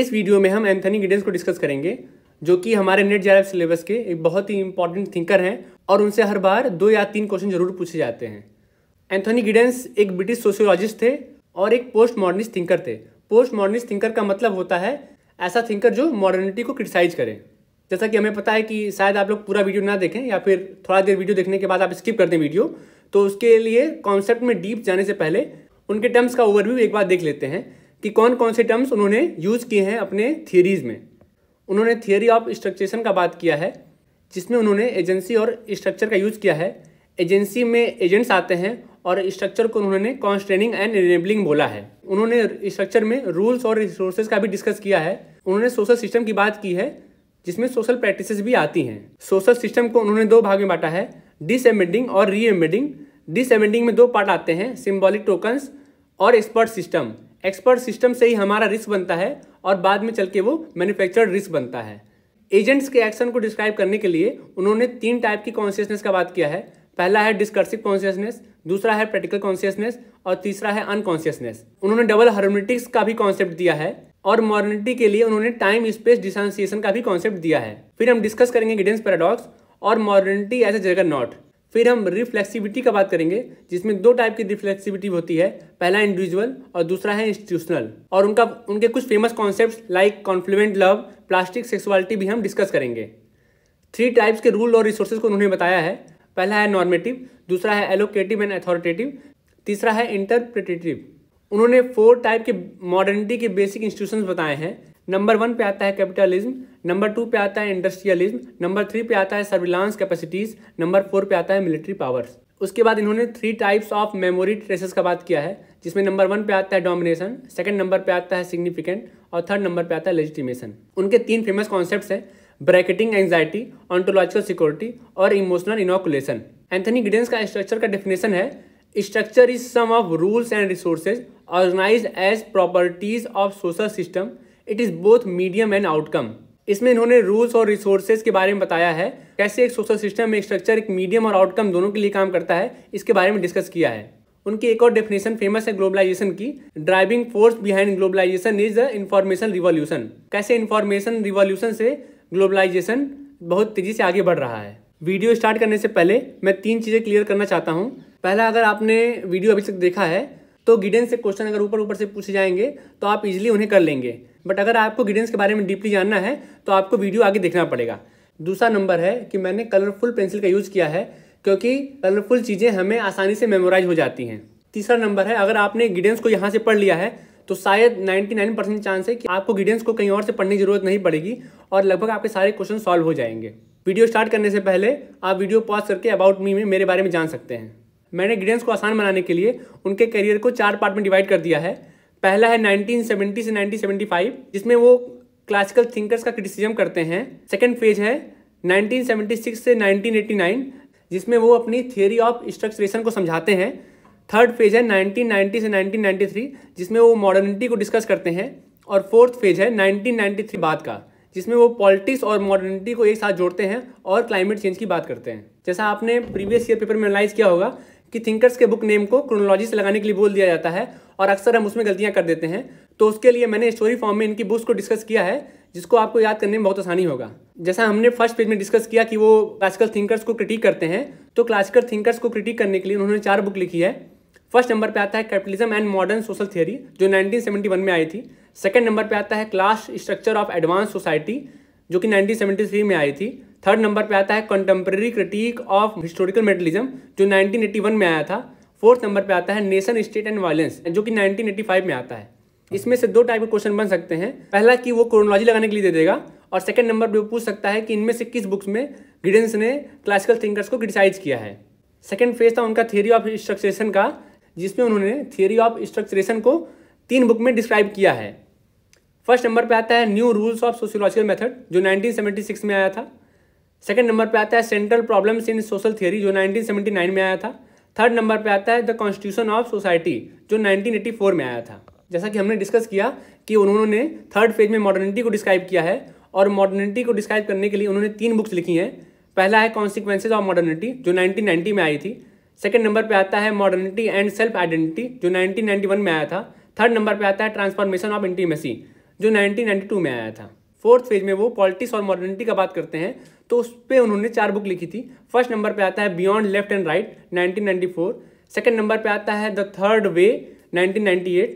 इस वीडियो में हम एंथनी गिडेंस को डिस्कस करेंगे जो कि हमारे नेट जे सिलेबस के एक बहुत ही इंपॉर्टेंट थिंकर हैं और उनसे हर बार दो या तीन क्वेश्चन जरूर पूछे जाते हैं एंथोनी गिडेंस एक ब्रिटिश सोशियोलॉजिस्ट थे और एक पोस्ट मॉडर्निस्ट थिंकर थे पोस्ट मॉडर्निस्ट थिंकर का मतलब होता है ऐसा थिंकर जो मॉडर्निटी को क्रिटिसाइज करे जैसा कि हमें पता है कि शायद आप लोग पूरा वीडियो ना देखें या फिर थोड़ा देर वीडियो देखने के बाद आप स्किप कर दें वीडियो तो उसके लिए कॉन्सेप्ट में डीप जाने से पहले उनके टर्म्स का ओवरव्यू एक बार देख लेते हैं कि कौन कौन से टर्म्स उन्होंने यूज़ किए हैं अपने थियरीज़ में उन्होंने थियोरी ऑफ स्ट्रक्चरेशन का बात किया है जिसमें उन्होंने एजेंसी और स्ट्रक्चर का यूज़ किया है एजेंसी में एजेंट्स आते हैं और स्ट्रक्चर को उन्होंने कॉन्स्ट्रेनिंग एंड इनेबलिंग बोला है उन्होंने स्ट्रक्चर में रूल्स और रिसोर्सेज का भी डिस्कस किया है उन्होंने सोशल सिस्टम की बात की है जिसमें सोशल प्रैक्टिसेस भी आती हैं सोशल सिस्टम को उन्होंने दो भाग में बांटा है डिसएम्बेडिंग और री डिसएम्बेडिंग में दो पार्ट आते हैं सिम्बॉलिक टोकन्स और एक्सपर्ट सिस्टम एक्सपर्ट सिस्टम से ही हमारा रिस्क बनता है और बाद में चल के वो मैन्युफैक्चर्ड रिस्क बनता है एजेंट्स के एक्शन को डिस्क्राइब करने के लिए उन्होंने तीन टाइप की कॉन्शियसनेस का बात किया है पहला है डिस्कर्सिव कॉन्शियसनेस दूसरा है प्रैक्टिकल कॉन्शियसनेस और तीसरा है अनकॉन्शियसनेस उन्होंने डबल हार्मोनिटिक्स का भी कॉन्सेप्ट दिया है और मॉर्निटी के लिए उन्होंने टाइम स्पेस डिसंसिएशन का भी कॉन्सेप्ट दिया है फिर हम डिस्कस करेंगे गिडेंस पैराडॉक्स और मॉर्निटी एज ए जगह नॉट फिर हम रिफ्लेक्सिविटी का बात करेंगे जिसमें दो टाइप की रिफ्लेक्सिविटी होती है पहला इंडिविजुअल और दूसरा है इंस्टीट्यूशनल और उनका उनके कुछ famous concept like confluent love plastic sexuality भी हम डिस्कस करेंगे थ्री टाइप्स के रूल और रिसोर्सेज को उन्होंने बताया है पहला है नॉर्मेटिव दूसरा है एलोकेटिव एंड अथॉरिटेटिव तीसरा है इंटरप्रिटेटिव उन्होंने फोर टाइप के मॉडर्निटी के बेसिक इंस्टीट्यूशन बताए हैं नंबर वन पे आता है कैपिटलिज्म नंबर टू पे आता है इंडस्ट्रियलिज्म नंबर थ्री पे आता है सर्विलांस कैपेसिटीज नंबर फोर पे आता है मिलिट्री पावर्स उसके बाद इन्होंने three types of memory traces का बात किया है जिसमें नंबर वन पे आता है डोमिनेशन सेकंड नंबर पे आता है सिग्निफिकेंट और थर्ड नंबर पे आता है लेजिटिमेशन उनके तीन फेमस कॉन्सेप्ट हैं ब्रैकेटिंग एंगजाइटी ऑन्टोलॉजिकल सिक्योरिटी और इमोशनल इनोकुलेशन एंथनी गिडेंस का स्ट्रक्चर का डेफिनेशन है structure is sum of rules and resources organised as properties of social system it is both medium and outcome इसमें इन्होंने rules और resources के बारे में बताया है कैसे एक सोशल सिस्टम में स्ट्रक्चर एक मीडियम और आउटकम दोनों के लिए काम करता है इसके बारे में डिस्कस किया है उनकी एक और डेफिनेशन फेमस है ग्लोबलाइजेशन की driving force behind globalisation is the information revolution कैसे इन्फॉर्मेशन रिवोल्यूशन से ग्लोबलाइजेशन बहुत तेजी से आगे बढ़ रहा है वीडियो स्टार्ट करने से पहले मैं तीन चीज़ें क्लियर करना चाहता हूँ पहला अगर आपने वीडियो अभी तक देखा है तो गिडेंस से क्वेश्चन अगर ऊपर ऊपर से पूछे जाएंगे तो आप इजिली उन्हें कर लेंगे बट अगर आपको गिडेंस के बारे में डीपली जानना है तो आपको वीडियो आगे देखना पड़ेगा दूसरा नंबर है कि मैंने कलरफुल पेंसिल का यूज़ किया है क्योंकि कलरफुल चीज़ें हमें आसानी से मेमोराइज हो जाती हैं तीसरा नंबर है अगर आपने गिडेंस को यहाँ से पढ़ लिया है तो शायद 99 परसेंट चांस है कि आपको ग्रेडियंस को कहीं और से पढ़ने की जरूरत नहीं पड़ेगी और लगभग आपके सारे क्वेश्चन सॉल्व हो जाएंगे वीडियो स्टार्ट करने से पहले आप वीडियो पॉज करके अबाउट मी में मेरे बारे में जान सकते हैं मैंने ग्रेडियंस को आसान बनाने के लिए उनके करियर को चार पार्ट में डिवाइड कर दिया है पहला है 1970 से 1975 जिसमें वो क्लासिकल थिंकर्स का क्रिटिसिज्म करते हैं सेकेंड फेज है 1976 से 1989 जिसमें वो अपनी थियोरी ऑफ स्ट्रक्चरेशन को समझाते हैं थर्ड फेज है 1990 से 1993 जिसमें वो मॉडर्निटी को डिस्कस करते हैं और फोर्थ फेज है 1993 बाद का जिसमें वो पॉलिटिक्स और मॉडर्निटी को एक साथ जोड़ते हैं और क्लाइमेट चेंज की बात करते हैं जैसा आपने प्रीवियस ईयर पेपर में एनालाइज किया होगा कि थिंकर्स के बुक नेम को क्रोनोलॉजी से लगाने के लिए बोल दिया जाता है और अक्सर हम उसमें गलतियां कर देते हैं तो उसके लिए मैंने स्टोरी फॉर्म में इनकी बुक्स को डिस्कस किया है जिसको आपको याद करने में बहुत आसानी होगा जैसा हमने फर्स्ट पेज में डिस्कस किया कि वो क्लासिकल थिंकर्स को क्रिटिक करते हैं तो क्लासिकल थिंकर्स को क्रिटिक करने के लिए उन्होंने चार बुक लिखी है फर्स्ट नंबर पे आता है capitalism and modern social theory जो 1971 में आई थी सेकंड नंबर पे आता है class structure of advanced society जो कि 1973 में आई थी थर्ड नंबर पे आता है contemporary critique of historical materialism जो 1981 में आया था फोर्थ नंबर पे आता है नेशन स्टेट एंड वायलेंस जो कि 1985 में आता है इसमें से दो टाइप के क्वेश्चन बन सकते हैं पहला कि वो क्रोनोलॉजी लगाने के लिए दे देगा और सेकंड नंबर पर पूछ सकता है कि इनमें से किस बुक्स में गिडेंस ने क्लासिकल थिंकर्स को क्रिटिसाइज किया है सेकेंड फेज था उनका थियोरी ऑफ स्ट्रक्चरेशन का जिसमें उन्होंने थियोरी ऑफ स्ट्रक्चरेशन को तीन बुक में डिस्क्राइब किया है फर्स्ट नंबर पे आता है new rules of sociological method जो 1976 में आया था सेकंड नंबर पे आता है central problems in social theory जो 1979 में आया था थर्ड नंबर पे आता है द कॉन्स्टिट्यूशन ऑफ सोसाइटी जो 1984 में आया था जैसा कि हमने डिस्कस किया कि उन्होंने थर्ड फेज में मॉडर्निटी को डिस्क्राइब किया है और मॉडर्निटी को डिस्क्राइब करने के लिए उन्होंने तीन बुक्स लिखी हैं पहला है कॉन्सिक्वेंसेज ऑफ मॉडर्निटी जो नाइनटीन में आई थी सेकंड नंबर पर आता है मॉडर्निटी एंड सेल्फ आइडेंटिटी जो नाइनटीन में आया था थर्ड नंबर पर आता है ट्रांसफॉर्मेशन ऑफ इंटीमेसी जो नाइनटीन में आया था फोर्थ फेज में वो पॉलिटिक्स और मॉडर्निटी का बात करते हैं तो उस पर उन्होंने चार बुक लिखी थी फर्स्ट नंबर पे आता है beyond left and right 1994 second number पे आता है the third way 1998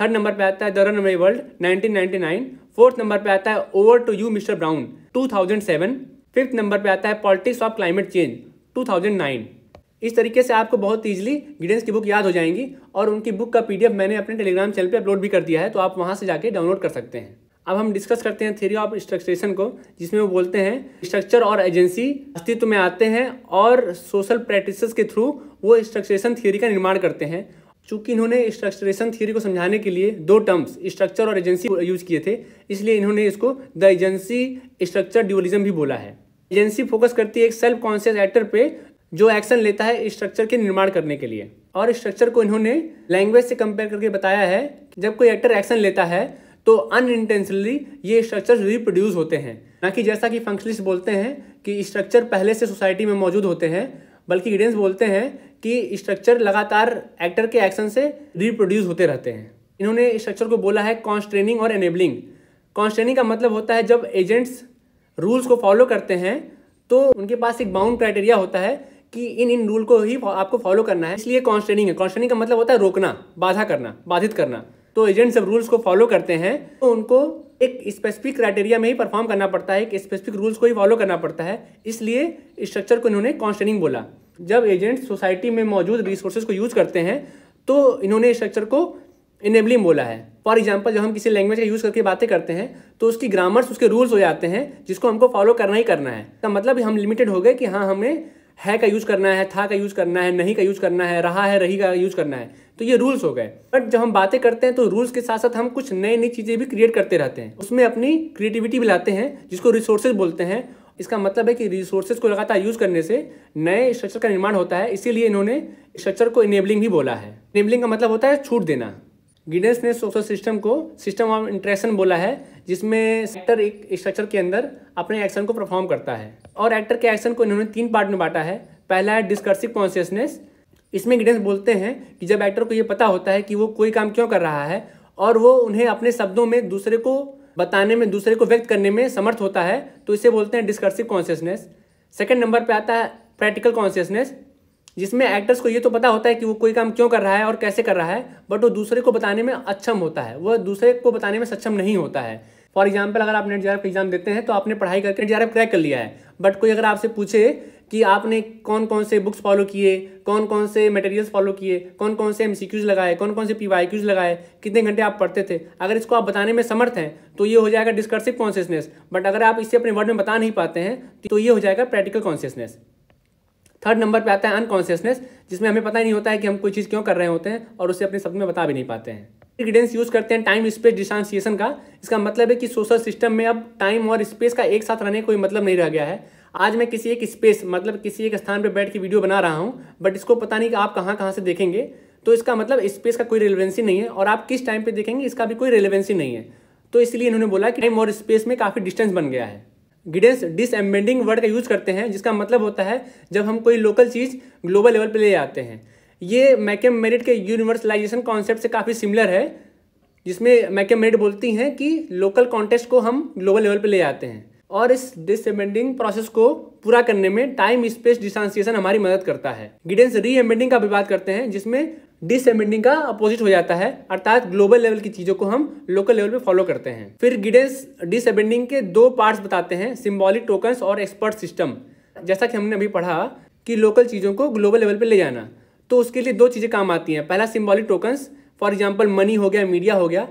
third number पे आता है the runaway world 1999 fourth number पे आता है over to you mister Brown 2007 fifth number पे आता है पॉलिटिक्स ऑफ क्लाइमेट चेंज 2009 इस तरीके से आपको बहुत ईजिली गिडेंस की बुक याद हो जाएंगी और उनकी बुक का पीडीएफ मैंने अपने टेलीग्राम चैनल पे अपलोड भी कर दिया है तो आप वहाँ से जाके डाउनलोड कर सकते हैं अब हम डिस्कस करते हैं थ्योरी ऑफ स्ट्रक्चरेशन को जिसमें वो बोलते हैं स्ट्रक्चर और एजेंसी अस्तित्व में आते हैं और सोशल प्रैक्टिस के थ्रू वो स्ट्रक्चरेशन थ्योरी का निर्माण करते हैं चूंकि इन्होंने स्ट्रक्चरेशन थ्योरी को समझाने के लिए दो टर्म्स स्ट्रक्चर और एजेंसी यूज किए थे इसलिए इन्होंने इसको द एजेंसी स्ट्रक्चर ड्यूलिज्म भी बोला है एजेंसी फोकस करती है एक सेल्फ कॉन्शियस एक्टर पे जो एक्शन लेता है स्ट्रक्चर के निर्माण करने के लिए और स्ट्रक्चर को इन्होंने लैंग्वेज से कंपेयर करके बताया है कि जब कोई एक्टर एक्शन लेता है तो अनइंटेंशनली ये स्ट्रक्चर रिप्रोड्यूस होते हैं ना कि जैसा कि फंक्शनलिस्ट बोलते हैं कि स्ट्रक्चर पहले से सोसाइटी में मौजूद होते हैं बल्कि इडेंस बोलते हैं कि स्ट्रक्चर लगातार एक्टर के एक्शन से रिप्रोड्यूस होते रहते हैं इन्होंने स्ट्रक्चर को बोला है कॉन्स्ट्रेनिंग और एनेबलिंग कॉन्स्ट्रेनिंग का मतलब होता है जब एजेंट्स रूल्स को फॉलो करते हैं तो उनके पास एक बाउंड क्राइटेरिया होता है कि इन इन रूल को ही आपको फॉलो करना है इसलिए कॉन्स्ट्रेनिंग है कॉन्स्ट्रेनिंग का मतलब होता है रोकना बाधा करना बाधित करना तो एजेंट जब रूल्स को फॉलो करते हैं तो उनको एक स्पेसिफिक क्राइटेरिया में ही परफॉर्म करना पड़ता है एक स्पेसिफिक रूल्स को ही फॉलो करना पड़ता है इसलिए स्ट्रक्चर को इन्होंने कॉन्स्टेनिंग बोला जब एजेंट सोसाइटी में मौजूद रिसोर्सेज को यूज़ करते हैं तो इन्होंने स्ट्रक्चर को इनेबलिंग बोला है फॉर एग्जाम्पल जब हम किसी लैंग्वेज का यूज़ करके बातें करते हैं तो उसकी ग्रामर्स उसके रूल्स हो जाते हैं जिसको हमको फॉलो करना ही करना है तो मतलब हम लिमिटेड हो गए कि हाँ हमें है का यूज़ करना है था का यूज़ करना है नहीं का यूज़ करना है रहा है रही का यूज़ करना है तो ये रूल्स हो गए बट जब हम बातें करते हैं तो रूल्स के साथ साथ हम कुछ नई नई चीज़ें भी क्रिएट करते रहते हैं उसमें अपनी क्रिएटिविटी भी लाते हैं जिसको रिसोर्सेज बोलते हैं इसका मतलब है कि रिसोर्सेज को लगातार यूज़ करने से नए स्ट्रक्चर का निर्माण होता है इसीलिए इन्होंने स्ट्रक्चर को इनेबलिंग भी बोला है इनेबलिंग का मतलब होता है छूट देना गिडेंस ने सोशल सिस्टम को सिस्टम ऑफ इंट्रेक्शन बोला है जिसमें एक्टर एक स्ट्रक्चर के अंदर अपने एक्शन को परफॉर्म करता है और एक्टर के एक्शन को इन्होंने तीन पार्ट में बांटा है पहला है डिस्कर्सिव कॉन्शियसनेस इसमें ग्रेस बोलते हैं कि जब एक्टर को ये पता होता है कि वो कोई काम क्यों कर रहा है और वो उन्हें अपने शब्दों में दूसरे को बताने में दूसरे को व्यक्त करने में समर्थ होता है तो इसे बोलते हैं डिस्कर्सिव कॉन्शियसनेस सेकेंड नंबर पर आता है प्रैक्टिकल कॉन्शियसनेस जिसमें एक्टर्स को ये तो पता होता है कि वो कोई काम क्यों कर रहा है और कैसे कर रहा है बट वो दूसरे को बताने में अक्षम होता है वह दूसरे को बताने में सक्षम नहीं होता है फॉर एग्जाम्पल अगर आप नेट जी का एग्जाम देते हैं तो आपने पढ़ाई करके नेट जी क्रैक कर लिया है बट कोई अगर आपसे पूछे कि आपने कौन कौन से बुक्स फॉलो किए कौन कौन से मटेरियल्स फॉलो किए कौन कौन से एम लगाए कौन कौन से पी लगाए कितने घंटे आप पढ़ते थे अगर इसको आप बताने में समर्थ हैं तो ये हो जाएगा डिस्कर्सिव कॉन्शियसनेस बट अगर आप इसे अपने वर्ड में बता नहीं पाते हैं तो ये हो जाएगा प्रैक्टिकल कॉन्शियसनेस थर्ड नंबर पर आता है अनकॉन्शियसनेस जिसमें हमें पता ही नहीं होता है कि हम कोई चीज़ क्यों कर रहे होते हैं और उसे अपने शब्द में बता भी नहीं पाते हैं ग्रेडेंस यूज़ करते हैं टाइम स्पेस डिस्टांसिएशन का इसका मतलब है कि सोशल सिस्टम में अब टाइम और स्पेस का एक साथ रहने कोई मतलब नहीं रह गया है आज मैं किसी एक स्पेस मतलब किसी एक स्थान पर बैठ के वीडियो बना रहा हूँ बट इसको पता नहीं कि आप कहाँ कहाँ से देखेंगे तो इसका मतलब स्पेस का कोई रेलिवेंसी नहीं है और आप किस टाइम पर देखेंगे इसका भी कोई रेलिवेंसी नहीं है तो इसलिए इन्होंने बोला कि टाइम और स्पेस में काफ़ी डिस्टेंस बन गया है गिडेंस डिसएम्बेंडिंग वर्ड का यूज़ करते हैं जिसका मतलब होता है जब हम कोई लोकल चीज़ ग्लोबल लेवल पर ले आते हैं ये मैकेम मेरिट के यूनिवर्सलाइजेशन कॉन्सेप्ट से काफ़ी सिमिलर है जिसमें मैकेम मेरिट बोलती हैं कि लोकल कॉन्टेस्ट को हम ग्लोबल लेवल पर ले आते हैं और इस डिसएम्बेंडिंग प्रोसेस को पूरा करने में टाइम स्पेस डिस्टांसिएशन हमारी मदद करता है गिडेंस रीएम्बेंडिंग का भी बात करते हैं जिसमें डिसएम्बेंडिंग का अपोजिट हो जाता है अर्थात ग्लोबल लेवल की चीज़ों को हम लोकल लेवल पे फॉलो करते हैं फिर गिडेंस डिसएम्बेंडिंग के दो पार्ट्स बताते हैं सिम्बॉलिक टोकन्स और एक्सपर्ट सिस्टम जैसा कि हमने अभी पढ़ा कि लोकल चीज़ों को ग्लोबल लेवल पर ले जाना तो उसके लिए दो चीज़ें काम आती हैं पहला symbolic tokens for example money हो गया मीडिया हो गया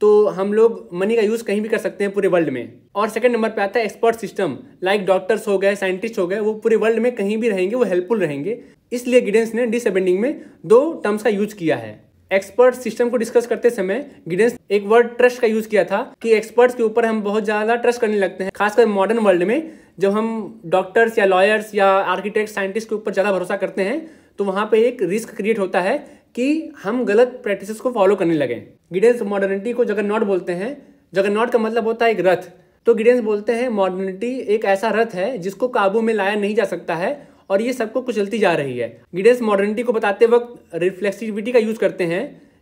तो हम लोग मनी का यूज़ कहीं भी कर सकते हैं पूरे वर्ल्ड में और सेकंड नंबर पे आता है एक्सपर्ट सिस्टम लाइक डॉक्टर्स हो गए साइंटिस्ट हो गए वो पूरे वर्ल्ड में कहीं भी रहेंगे वो हेल्पफुल रहेंगे इसलिए गिडेंस ने डिसबेंडिंग में दो टर्म्स का यूज किया है एक्सपर्ट सिस्टम को डिस्कस करते समय गिडेंस एक वर्ड ट्रस्ट का यूज किया था कि एक्सपर्ट्स के ऊपर हम बहुत ज़्यादा ट्रस्ट करने लगते हैं खासकर मॉडर्न वर्ल्ड में जब हम डॉक्टर्स या लॉयर्स या आर्किटेक्ट साइंटिस्ट के ऊपर ज़्यादा भरोसा करते हैं तो वहाँ पे एक रिस्क क्रिएट होता है कि हम गलत प्रैक्टिस को फॉलो करने लगे गिडेंस मॉडर्निटी को जगन्नाथ बोलते हैं जगन्नाथ का मतलब होता है एक रथ तो गिडेंस बोलते हैं मॉडर्निटी एक ऐसा रथ है जिसको काबू में लाया नहीं जा सकता है और ये सबको कुचलती जा रही है गिडेंस मॉडर्निटी को बताते वक्त रिफ्लेक्सिविटी का यूज़ करते हैं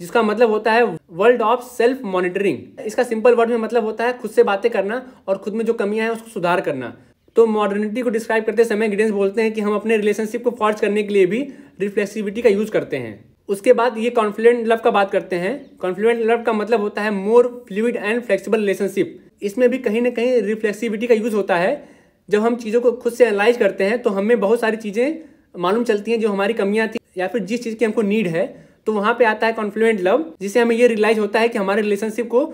जिसका मतलब होता है वर्ल्ड ऑफ सेल्फ मॉनिटरिंग इसका सिंपल वर्ड में मतलब होता है खुद से बातें करना और खुद में जो कमियां हैं उसको सुधार करना तो मॉडर्निटी को डिस्क्राइब करते समय गिडेंस बोलते हैं कि हम अपने रिलेशनशिप को फॉर्ज करने के लिए भी रिफ्लेक्सिविटी का यूज़ करते हैं उसके बाद ये कॉन्फ्लुएंट लव का बात करते हैं कॉन्फ्लुएंट लव का मतलब होता है more fluid and flexible relationship इसमें भी कहीं ना कहीं रिफ्लेक्सिविटी का यूज़ होता है जब हम चीज़ों को खुद से एनालाइज करते हैं तो हमें बहुत सारी चीज़ें मालूम चलती हैं जो हमारी कमियाँ थी या फिर जिस चीज़ की हमको नीड है तो वहाँ पे आता है कॉन्फ्लुएंट लव जिसे हमें ये रियलाइज होता है कि हमारे रिलेशनशिप को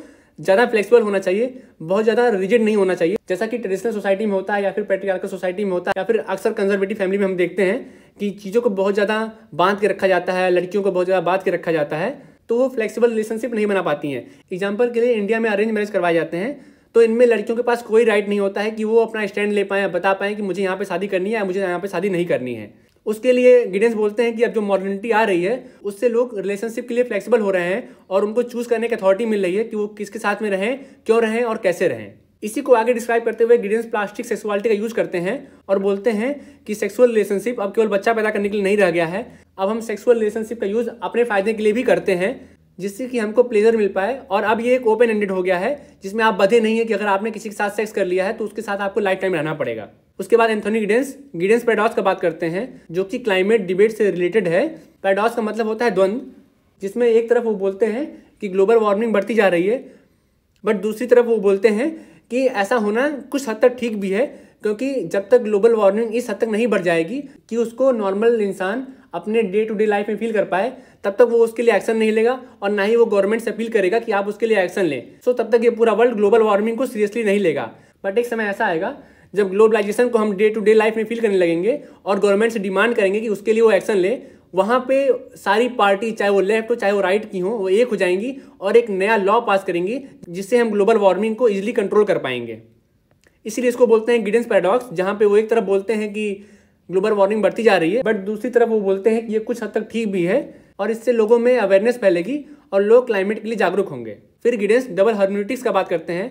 ज़्यादा फ्लेक्सिबल होना चाहिए बहुत ज़्यादा रिजिड नहीं होना चाहिए जैसा कि ट्रेडिशनल सोसाइटी में होता है या फिर पेट्रियार्कल सोसाइटी में होता है या फिर अक्सर कंजर्वेटिव फैमिली में हम देखते हैं कि चीज़ों को बहुत ज़्यादा बांध के रखा जाता है लड़कियों को बहुत ज़्यादा बांध के रखा जाता है तो वो फ्लेक्सिबल रिलेशनशिप नहीं बना पाती हैं एग्जाम्पल के लिए इंडिया में अरेंज मैरिज करवाए जाते हैं तो इनमें लड़कियों के पास कोई राइट नहीं होता है कि वो अपना स्टैंड ले पाएँ बता पाएं कि मुझे यहाँ पर शादी करनी है या मुझे यहाँ पर शादी नहीं करनी है उसके लिए गिडेंस बोलते हैं कि अब जो मॉडर्निटी आ रही है उससे लोग रिलेशनशिप के लिए फ्लेक्सिबल हो रहे हैं और उनको चूज़ करने की अथॉरिटी मिल रही है कि वो किसके साथ में रहें क्यों रहें और कैसे रहें इसी को आगे डिस्क्राइब करते हुए गिडेंस प्लास्टिक सेक्सुअलिटी का यूज करते हैं और बोलते हैं कि सेक्सुअल रिलेशनशिप अब केवल बच्चा पैदा करने के लिए नहीं रह गया है अब हम सेक्सुअल रिलेशनशिप का यूज़ अपने फायदे के लिए भी करते हैं जिससे कि हमको प्लेजर मिल पाए और अब ये एक ओपन एंडेड हो गया है जिसमें आप बधे नहीं है कि अगर आपने किसी के साथ सेक्स कर लिया है तो उसके साथ आपको लाइफ टाइम रहना पड़ेगा उसके बाद एंथोनी गिडेंस गिडेंस पैडॉस का बात करते हैं जो कि क्लाइमेट डिबेट से रिलेटेड है पैडॉस का मतलब होता है द्वंद्व जिसमें एक तरफ वो बोलते हैं कि ग्लोबल वार्मिंग बढ़ती जा रही है बट दूसरी तरफ वो बोलते हैं कि ऐसा होना कुछ हद तक ठीक भी है क्योंकि जब तक ग्लोबल वार्मिंग इस हद तक नहीं बढ़ जाएगी कि उसको नॉर्मल इंसान अपने डे टू डे लाइफ में फील कर पाए तब तक वो उसके लिए एक्शन नहीं लेगा और ना ही वो गवर्नमेंट से अपील करेगा कि आप उसके लिए एक्शन लें सो तब तक ये पूरा वर्ल्ड ग्लोबल वार्मिंग को सीरियसली नहीं लेगा बट एक समय ऐसा आएगा जब ग्लोबलाइजेशन को हम डे टू डे लाइफ में फील करने लगेंगे और गवर्नमेंट से डिमांड करेंगे कि उसके लिए वो एक्शन ले वहाँ पे सारी पार्टी चाहे वो लेफ्ट हो चाहे वो राइट की हो वो एक हो जाएंगी और एक नया लॉ पास करेंगी जिससे हम ग्लोबल वार्मिंग को इजीली कंट्रोल कर पाएंगे इसीलिए इसको बोलते हैं गिडेंस पैराडॉक्स जहाँ पे वो एक तरफ बोलते हैं कि ग्लोबल वार्मिंग बढ़ती जा रही है बट दूसरी तरफ वो बोलते हैं कि ये कुछ हद तक ठीक भी है और इससे लोगों में अवेयरनेस फैलेगी और लोग क्लाइमेट के लिए जागरूक होंगे फिर गिडेंस डबल हर्म्यूटिक्स का बात करते हैं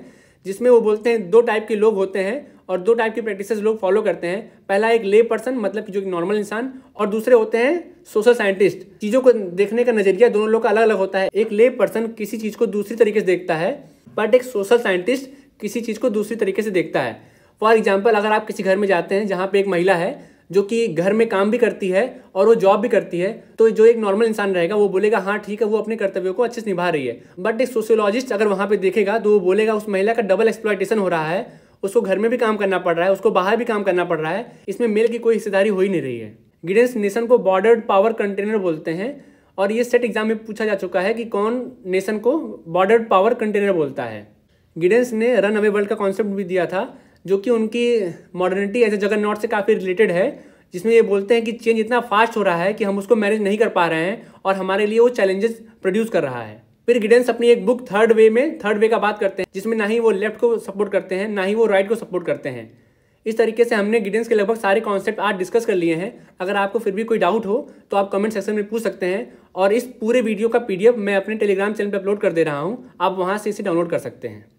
जिसमें वो बोलते हैं दो टाइप के लोग होते हैं और दो टाइप की प्रैक्टिस लोग फॉलो करते हैं पहला एक ले पर्सन मतलब जो नॉर्मल इंसान और दूसरे होते हैं सोशल साइंटिस्ट चीज़ों को देखने का नजरिया दोनों लोग का अलग अलग होता है एक ले पर्सन किसी चीज़ को दूसरी तरीके से देखता है बट एक सोशल साइंटिस्ट किसी चीज़ को दूसरी तरीके से देखता है फॉर एग्जाम्पल अगर आप किसी घर में जाते हैं जहाँ पे एक महिला है जो कि घर में काम भी करती है और वो जॉब भी करती है तो जो एक नॉर्मल इंसान रहेगा वो बोलेगा हाँ ठीक है वो अपने कर्तव्यों को अच्छे से निभा रही है बट एक सोशियोलॉजिस्ट अगर वहाँ पर देखेगा तो वो बोलेगा उस महिला का डबल एक्सप्लाइटेशन हो रहा है उसको घर में भी काम करना पड़ रहा है उसको बाहर भी काम करना पड़ रहा है इसमें मेल की कोई हिस्सेदारी हो ही नहीं रही है गिडेंस नेशन को बॉर्डर्ड पावर कंटेनर बोलते हैं और ये सेट एग्जाम में पूछा जा चुका है कि कौन नेशन को बॉर्डर्ड पावर कंटेनर बोलता है गिडेंस ने रन अवे वर्ल्ड का कॉन्सेप्ट भी दिया था जो कि उनकी मॉडर्निटी ऐसे जगन से काफ़ी रिलेटेड है जिसमें ये बोलते हैं कि चेंज इतना फास्ट हो रहा है कि हम उसको मैनेज नहीं कर पा रहे हैं और हमारे लिए वो चैलेंजेस प्रोड्यूस कर रहा है फिर गिडेंस अपनी एक बुक थर्ड वे में थर्ड वे का बात करते हैं जिसमें ना ही वो लेफ्ट को सपोर्ट करते हैं ना ही वो राइट को सपोर्ट करते हैं इस तरीके से हमने गिडेंस के लगभग सारे कॉन्सेप्ट आज डिस्कस कर लिए हैं अगर आपको फिर भी कोई डाउट हो तो आप कमेंट सेक्शन में पूछ सकते हैं और इस पूरे वीडियो का पीडीएफ मैं अपने टेलीग्राम चैनल पर अपलोड कर दे रहा हूँ आप वहाँ से इसे डाउनलोड कर सकते हैं